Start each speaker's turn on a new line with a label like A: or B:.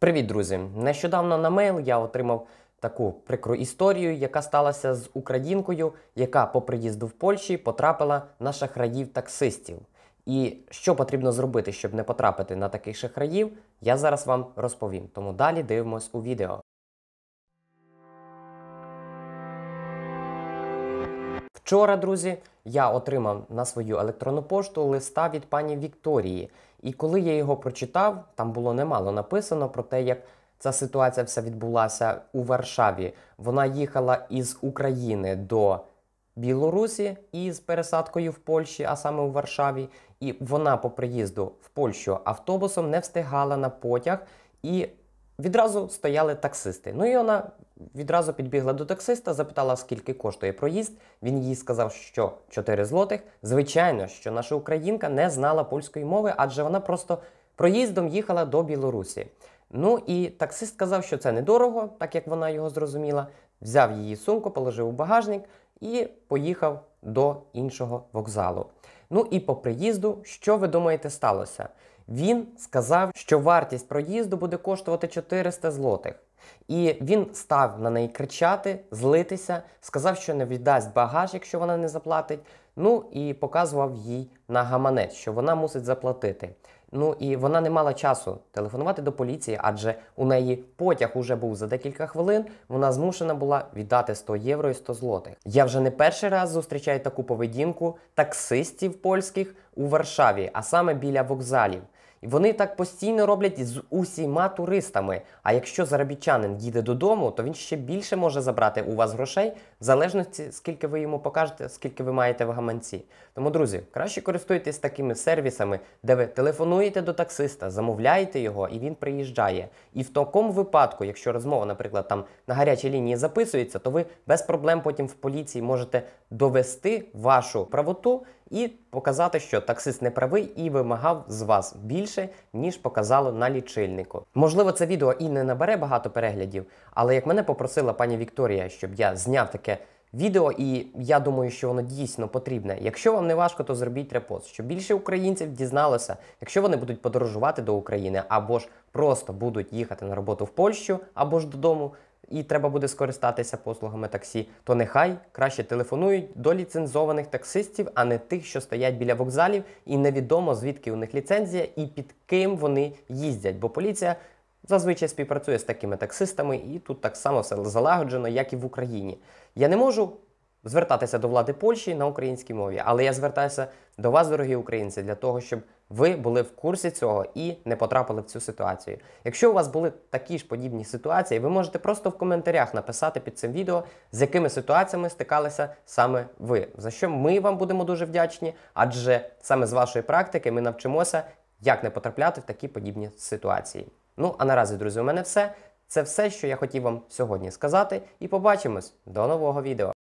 A: Привіт, друзі! Нещодавно на мейл я отримав таку прикру історію, яка сталася з українкою, яка по приїзду в Польщі потрапила на шахраїв таксистів. І що потрібно зробити, щоб не потрапити на таких шахраїв, я зараз вам розповім. Тому далі дивимось у відео. Вчора, друзі, я отримав на свою електронну пошту листа від пані Вікторії. І коли я його прочитав, там було немало написано про те, як ця ситуація вся відбулася у Варшаві. Вона їхала із України до Білорусі із пересадкою в Польщі, а саме у Варшаві. І вона по приїзду в Польщу автобусом не встигала на потяг. І Відразу стояли таксисти. Ну і вона відразу підбігла до таксиста, запитала, скільки коштує проїзд. Він їй сказав, що 4 злотих. Звичайно, що наша українка не знала польської мови, адже вона просто проїздом їхала до Білорусі. Ну і таксист сказав, що це недорого, так як вона його зрозуміла. Взяв її сумку, положив у багажник і поїхав до іншого вокзалу. Ну і по приїзду, що ви думаєте, сталося? Він сказав, що вартість проїзду буде коштувати 400 злотих. І він став на неї кричати, злитися, сказав, що не віддасть багаж, якщо вона не заплатить. Ну і показував їй на гаманець, що вона мусить заплатити. Ну і вона не мала часу телефонувати до поліції, адже у неї потяг уже був за декілька хвилин. Вона змушена була віддати 100 євро і 100 злотих. Я вже не перший раз зустрічаю таку поведінку таксистів польських у Варшаві, а саме біля вокзалів. Вони так постійно роблять з усіма туристами. А якщо заробітчанин їде додому, то він ще більше може забрати у вас грошей в залежності, скільки ви йому покажете, скільки ви маєте в гаманці. Тому, друзі, краще користуйтесь такими сервісами, де ви телефонуєте до таксиста, замовляєте його і він приїжджає. І в такому випадку, якщо розмова, наприклад, там на гарячій лінії записується, то ви без проблем потім в поліції можете довести вашу правоту і показати, що таксист не правий і вимагав з вас більше, ніж показало на лічильнику. Можливо, це відео і не набере багато переглядів, але як мене попросила пані Вікторія, щоб я зняв таке. Відео, і я думаю, що воно дійсно потрібне. Якщо вам не важко, то зробіть репост, щоб більше українців дізналося, якщо вони будуть подорожувати до України або ж просто будуть їхати на роботу в Польщу або ж додому, і треба буде скористатися послугами таксі, то нехай краще телефонують до ліцензованих таксистів, а не тих, що стоять біля вокзалів, і невідомо звідки у них ліцензія і під ким вони їздять, бо поліція. Зазвичай співпрацює з такими таксистами, і тут так само все залагоджено, як і в Україні. Я не можу звертатися до влади Польщі на українській мові. Але я звертаюся до вас, дорогі українці, для того, щоб ви були в курсі цього і не потрапили в цю ситуацію. Якщо у вас були такі ж подібні ситуації, ви можете просто в коментарях написати під цим відео, з якими ситуаціями стикалися саме ви, за що ми вам будемо дуже вдячні, адже саме з вашої практики ми навчимося, як не потрапляти в такі подібні ситуації. Ну а наразі, друзі, у мене все. Це все, що я хотів вам сьогодні сказати, і побачимось до нового відео.